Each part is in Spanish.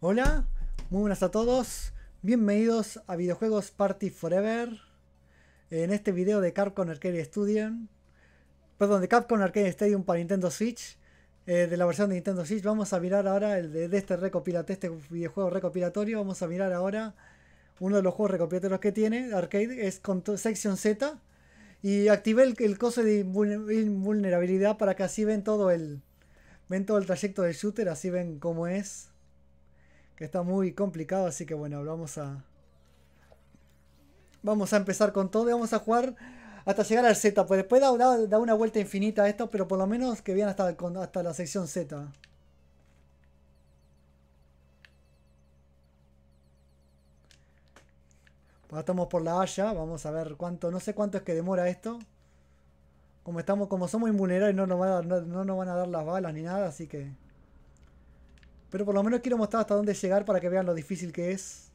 Hola, muy buenas a todos. Bienvenidos a Videojuegos Party Forever. En este video de Capcom Arcade Stadium, perdón, de Capcom Arcade Stadium para Nintendo Switch, eh, de la versión de Nintendo Switch, vamos a mirar ahora el de, este recopilatorio, este videojuego recopilatorio, vamos a mirar ahora uno de los juegos recopilatorios que tiene Arcade es con Section Z y activé el, el coso de invulnerabilidad para que así ven todo el ven todo el trayecto del shooter, así ven cómo es que está muy complicado, así que bueno, vamos a... Vamos a empezar con todo y vamos a jugar hasta llegar al Z. Pues después da, una vuelta infinita a esto, pero por lo menos que vean hasta, hasta la sección Z. Pues estamos por la Haya, vamos a ver cuánto, no sé cuánto es que demora esto. Como estamos, como somos invulnerables, no no, no nos van a dar las balas ni nada, así que... Pero por lo menos quiero mostrar hasta dónde llegar para que vean lo difícil que es.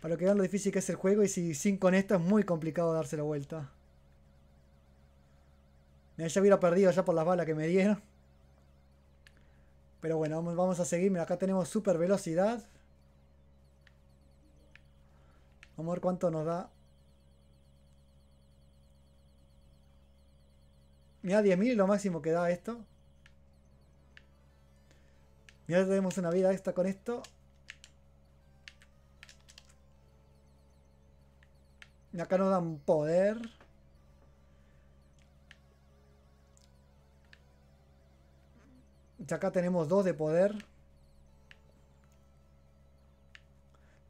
Para que vean lo difícil que es el juego y si sin con esto es muy complicado darse la vuelta. Mira, ya hubiera perdido ya por las balas que me dieron. Pero bueno, vamos, a seguir. Mira, acá tenemos super velocidad. Vamos a ver cuánto nos da. Mira, 10.000 lo máximo que da esto ahora tenemos una vida extra con esto. Acá nos dan poder. Y acá tenemos dos de poder.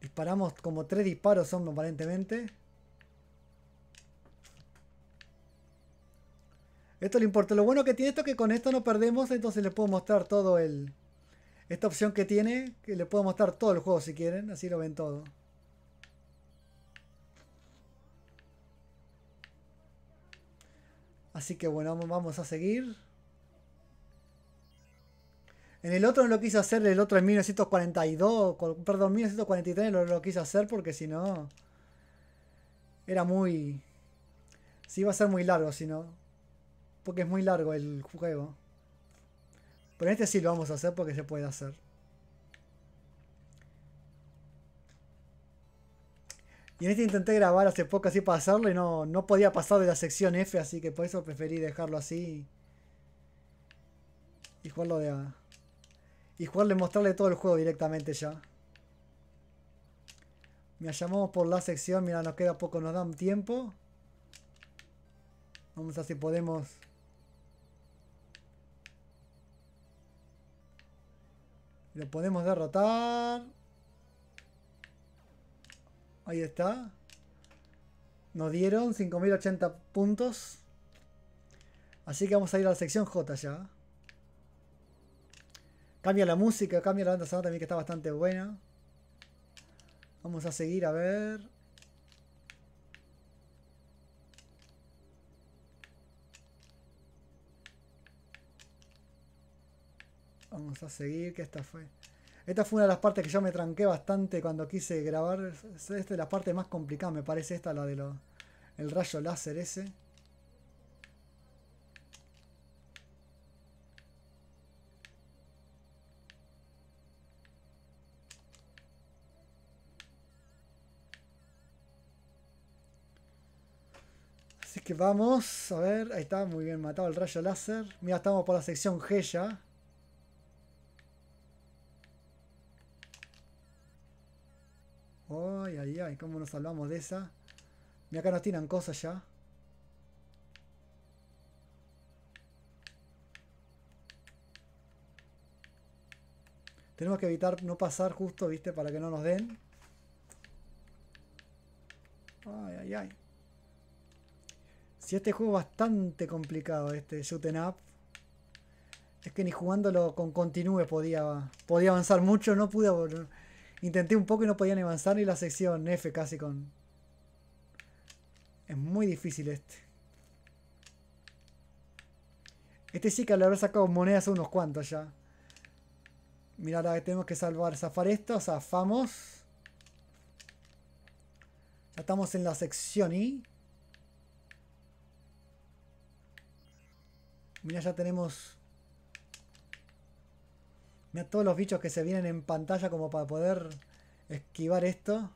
Disparamos como tres disparos son aparentemente. Esto le importa. Lo bueno que tiene esto es que con esto no perdemos, entonces les puedo mostrar todo el, esta opción que tiene, que le puedo mostrar todo el juego si quieren, así lo ven todo. Así que bueno, vamos a seguir. En el otro no lo quise hacer, el otro en 1942, perdón, 1943 no lo quise hacer porque si no era muy... Si iba a ser muy largo, si no. Porque es muy largo el juego. Pero este sí lo vamos a hacer porque se puede hacer. Y en este intenté grabar hace poco así para hacerlo y no, no podía pasar de la sección F, así que por eso preferí dejarlo así. Y, jugarlo de... A, y jugarle, mostrarle todo el juego directamente ya. Me llamamos por la sección, mira, nos queda poco, nos dan tiempo. Vamos a ver si podemos Lo podemos derrotar. Ahí está. Nos dieron 5080 puntos. Así que vamos a ir a la sección J ya. Cambia la música, cambia la banda sonora también que está bastante buena. Vamos a seguir a ver. Vamos a seguir, que esta fue. Esta fue una de las partes que yo me tranqué bastante cuando quise grabar. Esta es la parte más complicada, me parece esta, la de lo, el rayo láser ese. Así que vamos, a ver, ahí está, muy bien matado el rayo láser. Mira, estamos por la sección G ya. Como cómo nos salvamos de esa. Mira, acá nos tiran cosas ya. Tenemos que evitar no pasar justo, ¿viste? Para que no nos den. Ay, ay, ay. Si este juego es bastante complicado, este shooting em Up. Es que ni jugándolo con Continue podía, podía avanzar mucho. No pude... Intenté un poco y no podían avanzar ni la sección F casi con... Es muy difícil este. Este sí que le habrá sacado monedas a unos cuantos ya. Mirá, que tenemos que salvar, zafar esto, zafamos. Ya estamos en la sección I. Mira, ya tenemos Mira todos los bichos que se vienen en pantalla como para poder esquivar esto.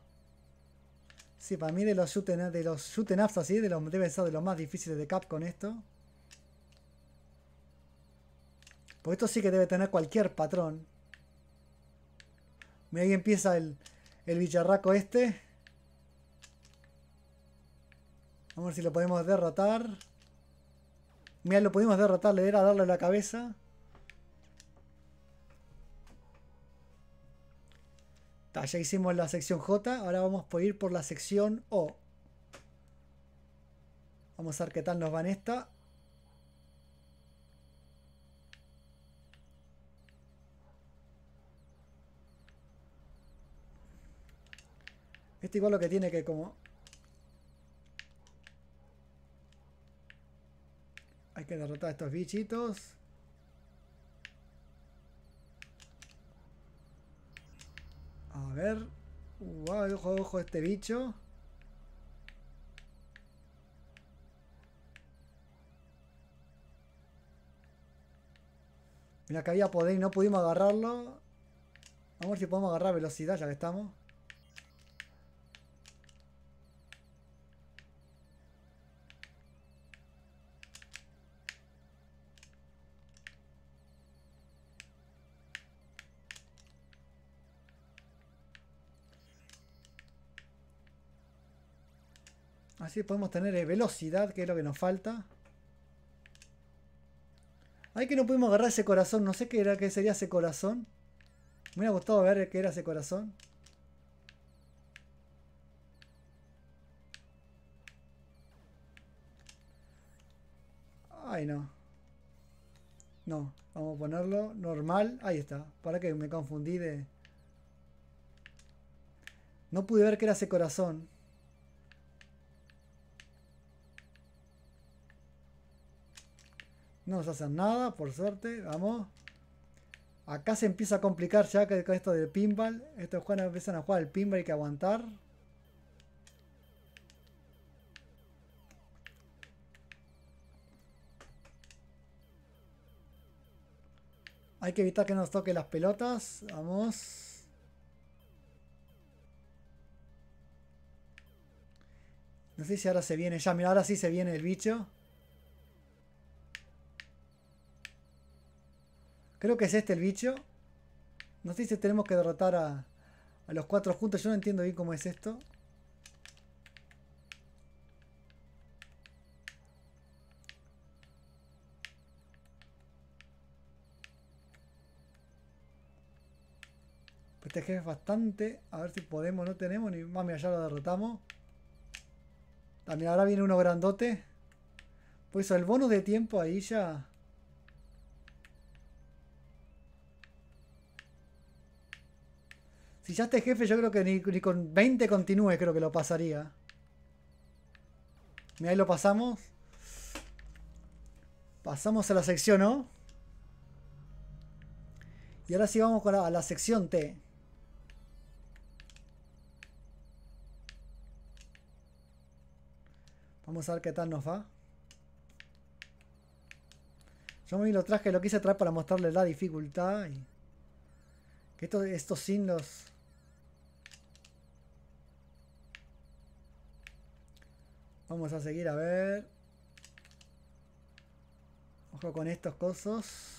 Sí, para mí de los shooting de los ups así, de los, ser de los más difíciles de cap con esto. pues esto sí que debe tener cualquier patrón. Mira, ahí empieza el, el bicharraco este. Vamos a ver si lo podemos derrotar. Mira, lo pudimos derrotar, le era darle la cabeza. ya hicimos la sección J, ahora vamos a ir por la sección O. Vamos a ver qué tal nos va en esta. Este igual lo que tiene que como... Hay que derrotar a estos bichitos. ver. guau, ojo, ojo, este bicho. Mira que había poder y no pudimos agarrarlo. Vamos a ver si podemos agarrar velocidad ya que estamos. Así podemos tener eh, velocidad, que es lo que nos falta. Ay, que no pudimos agarrar ese corazón. No sé qué era, qué sería ese corazón. Me hubiera gustado ver qué era ese corazón. Ay, no. No, vamos a ponerlo normal. Ahí está. Para que me confundí de... No pude ver qué era ese corazón. No nos hacen nada, por suerte. Vamos. Acá se empieza a complicar ya con esto del pinball. Estos jugadores empiezan a jugar al pinball, hay que aguantar. Hay que evitar que nos toquen las pelotas. Vamos. No sé si ahora se viene ya. Mira, ahora sí se viene el bicho. Creo que es este el bicho. no sé si tenemos que derrotar a, los cuatro juntos. Yo no entiendo bien cómo es esto. Este te es bastante. A ver si podemos, no tenemos. Ni mami, allá lo derrotamos. También ah, ahora viene uno grandote. Pues el bonus de tiempo ahí ya. Si ya este jefe yo creo que ni, con 20 continúe creo que lo pasaría. Mira, ahí lo pasamos. Pasamos a la sección O. Y ahora sí vamos con a la sección T. Vamos a ver qué tal nos va. Yo me lo traje, lo quise traer para mostrarles la dificultad. Y... Que estos signos... Vamos a seguir a ver. Ojo con estos cosos.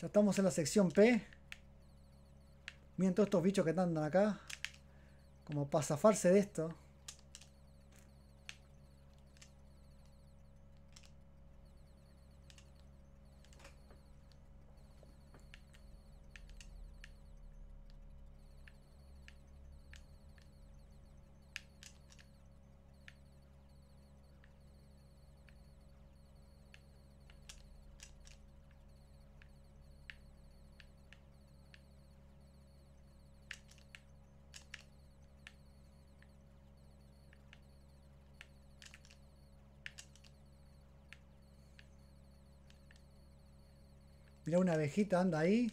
Ya estamos en la sección P. Miren todos estos bichos que andan acá. Como para zafarse de esto. Mira, una abejita anda ahí.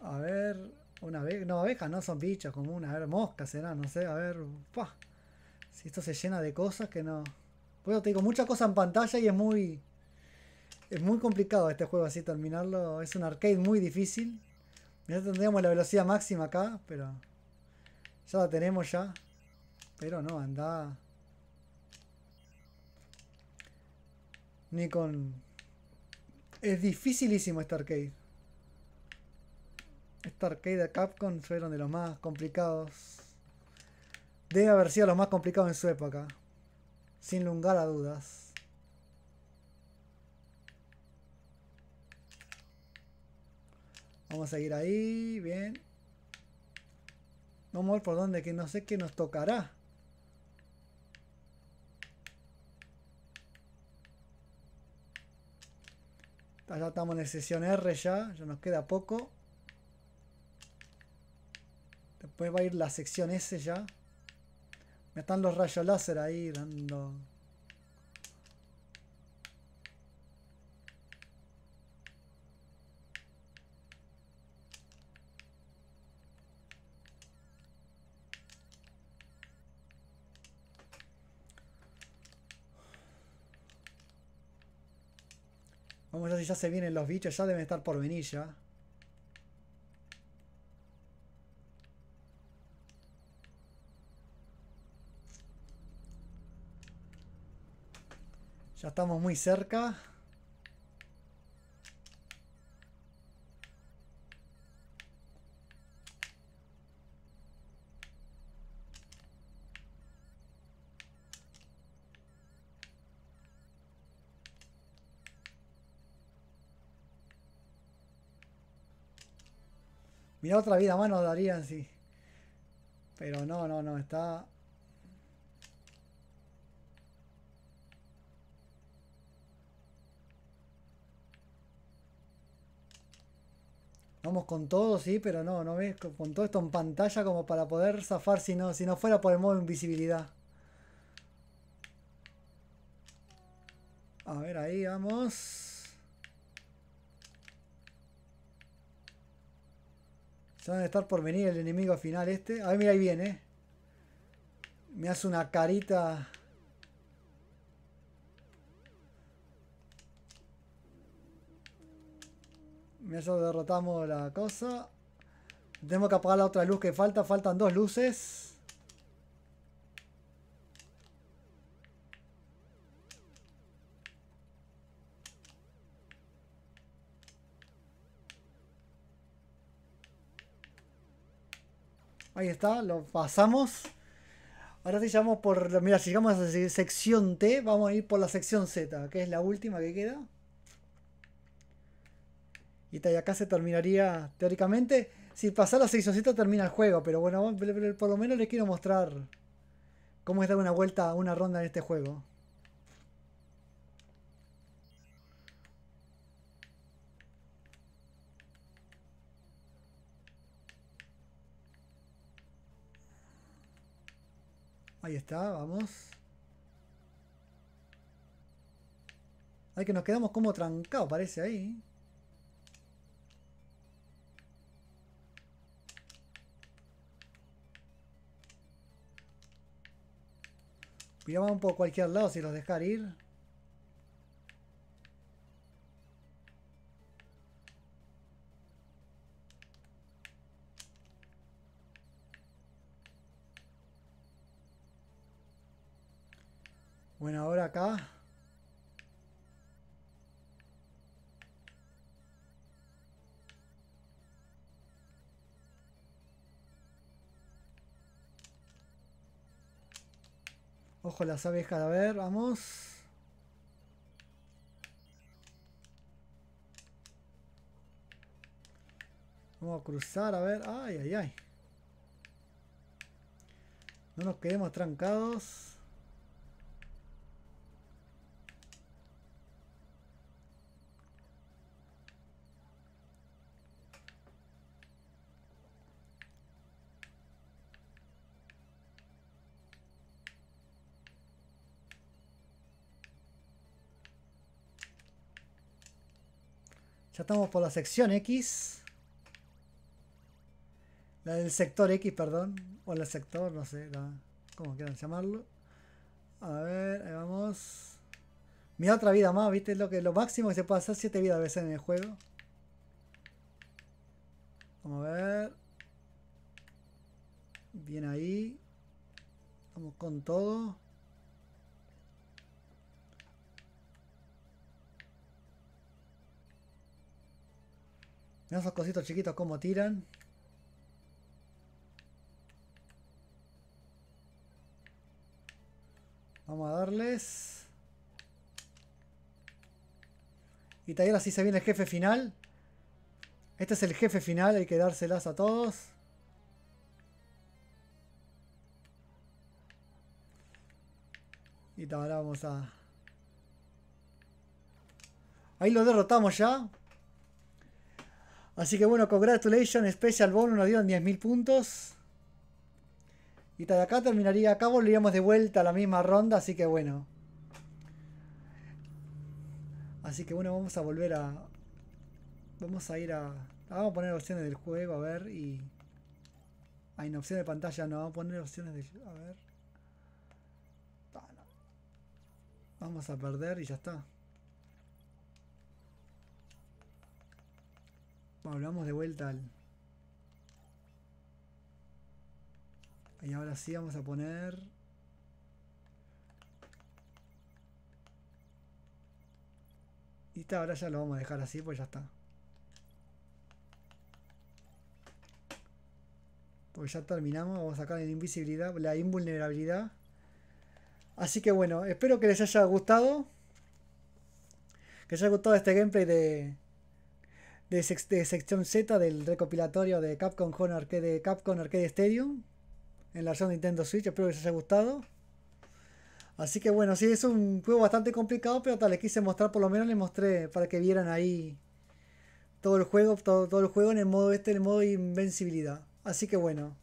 A ver, una abeja. No, abejas no son bichos comunes. A ver, moscas será, no sé. A ver, Si esto se llena de cosas que no. bueno tengo te digo, muchas cosas en pantalla y es muy. Es muy complicado este juego así terminarlo. Es un arcade muy difícil. Ya tendríamos la velocidad máxima acá, pero. Ya la tenemos ya. Pero no, anda. Ni con es dificilísimo este arcade. Este arcade de Capcom fueron de los más complicados. Debe haber sido los más complicados en su época. Sin lugar a dudas. Vamos a seguir ahí. Bien. Vamos a ver por donde que no sé qué nos tocará. Ya estamos en la sección R ya, ya nos queda poco. Después va a ir la sección S ya. Me están los rayos láser ahí dando Vamos oh, ya se vienen los bichos. Ya deben estar por venir ya. Ya estamos muy cerca. Mira otra vida más nos darían, sí. Pero no, no, no, está... Vamos con todo, sí, pero no, no ves, con todo esto en pantalla como para poder zafar si no, si no fuera por el modo invisibilidad. A ver, ahí vamos. Se van a estar por venir el enemigo final este. A ver, mira, ahí viene. Eh. Me hace una carita. Me derrotamos la cosa. Tenemos que apagar la otra luz que falta. Faltan dos luces. Ahí está, lo pasamos. Ahora sí llegamos por. Mira, si llegamos a la sección T, vamos a ir por la sección Z, que es la última que queda. Y acá se terminaría teóricamente. Si pasar la sección Z termina el juego, pero bueno, por lo menos les quiero mostrar cómo es dar una vuelta, una ronda en este juego. Ahí está, vamos. Ay, que nos quedamos como trancados, parece ahí. un poco a cualquier lado si los dejar ir. las abejas, a ver, vamos. Vamos a cruzar, a ver. Ay, ay, ay. No nos quedemos trancados. Ya estamos por la sección X. La del sector X, perdón. O el sector, no sé. como ¿Cómo quieran llamarlo? A ver, ahí vamos. Mira otra vida más, ¿viste? Lo, que, lo máximo que se puede hacer, 7 vidas a veces en el juego. Vamos a ver. Bien ahí. Vamos con todo. Esos cositos chiquitos como tiran. Vamos a darles. Y vez así se viene el jefe final. Este es el jefe final, hay que dárselas a todos. Y ahora vamos a... Ahí lo derrotamos ya. Así que bueno, congratulations, Special Bonus nos dieron 10.000 puntos. Y tal acá terminaría, acá volveríamos de vuelta a la misma ronda, así que bueno. Así que bueno, vamos a volver a... Vamos a ir a... Ah, vamos a poner opciones del juego, a ver, y... Hay no, opción de pantalla, no, vamos a poner opciones de... A ver... Vamos a perder y ya está. hablamos de vuelta al... Y ahora sí vamos a poner... Y está ahora ya lo vamos a dejar así, pues ya está. pues ya terminamos, vamos a sacar la invisibilidad, la invulnerabilidad. Así que bueno, espero que les haya gustado. Que les haya gustado este gameplay de, de, sección Z del recopilatorio de Capcom Arcade, Capcom Arcade Stadium en la versión de Nintendo Switch. Espero que les haya gustado. Así que bueno, sí, es un juego bastante complicado, pero tal, les quise mostrar, por lo menos les mostré para que vieran ahí todo el juego, todo, el juego en el modo este, en el modo invencibilidad. Así que bueno.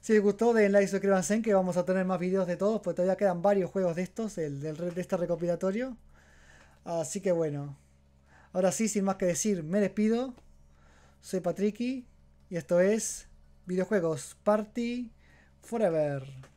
Si les gustó, den like, y suscríbanse, que vamos a tener más videos de todos, porque todavía quedan varios juegos de estos, el, del, de este recopilatorio. Así que bueno. Ahora sí, sin más que decir, me despido. Soy Patricky y esto es Videojuegos Party Forever.